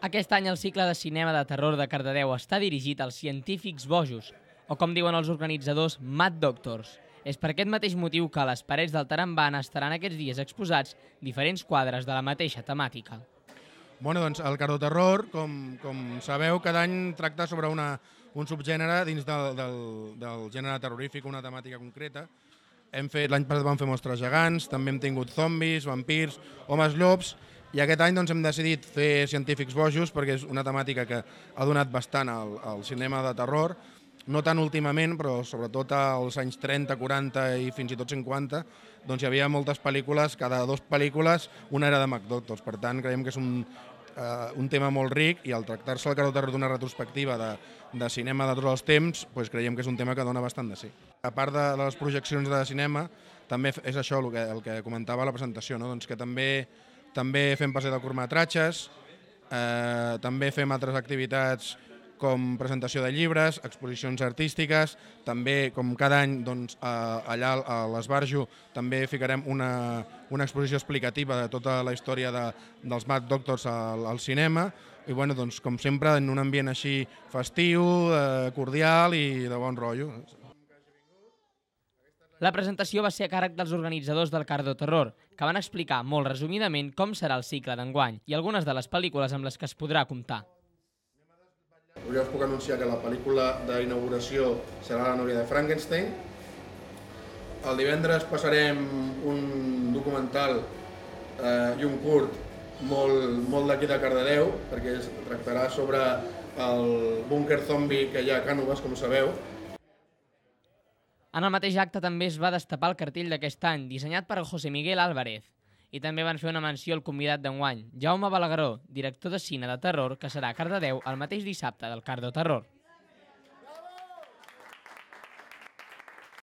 Aquest any el cicle de cinema de terror de Cardedeu està dirigit als científics bojos, o com diuen els organitzadors, Mad Doctors. És per aquest mateix motiu que a les parets del Tarambana estaran aquests dies exposats diferents quadres de la mateixa temàtica. Bueno, doncs el Cardo Terror, com, com sabeu, cada any tracta sobre una, un subgènere dins del, del, del gènere terrorífic, una temàtica concreta. Hem fet L'any passat vam fer mostres gegants, també hem tingut zombis, vampirs, homes llops, i aquest any doncs, hem decidit fer Científics Bojos perquè és una temàtica que ha donat bastant al, al cinema de terror, no tant últimament, però sobretot als anys 30, 40 i fins i tot 50, doncs hi havia moltes pel·lícules, cada dos pel·lícules una era de McDoctors. Per tant, creiem que és un, eh, un tema molt ric i al tractar-se el carrer Terror d'una retrospectiva de, de cinema de tots els temps, doncs creiem que és un tema que dona bastant de sí. A part de, de les projeccions de cinema, també és això el que, el que comentava a la presentació, no? doncs que també també fem passeig de curtmetratges, eh, també fem altres activitats com presentació de llibres, exposicions artístiques, també com cada any doncs, eh, allà a l'Esbarjo també ficarem una, una exposició explicativa de tota la història de, dels Mad Doctors al, al cinema i bueno, doncs, com sempre en un ambient així festiu, eh, cordial i de bon rotllo. La presentació va ser a càrrec dels organitzadors del Cardo Terror, que van explicar molt resumidament com serà el cicle d'enguany i algunes de les pel·lícules amb les que es podrà comptar. Jo us puc anunciar que la pel·lícula d'inauguració serà La Núria de Frankenstein. El divendres passarem un documental eh, i un curt molt, molt d'aquí de Cardedeu, perquè es tractarà sobre el búnquer zombi que hi ha a Cànoves, com sabeu, en el mateix acte també es va destapar el cartell d'aquest any, dissenyat per José Miguel Álvarez, i també van fer una menció al convidat d'enguany, Jaume Balagueró, director de cine de terror, que serà a Cardedeu el mateix dissabte del Cardo Terror.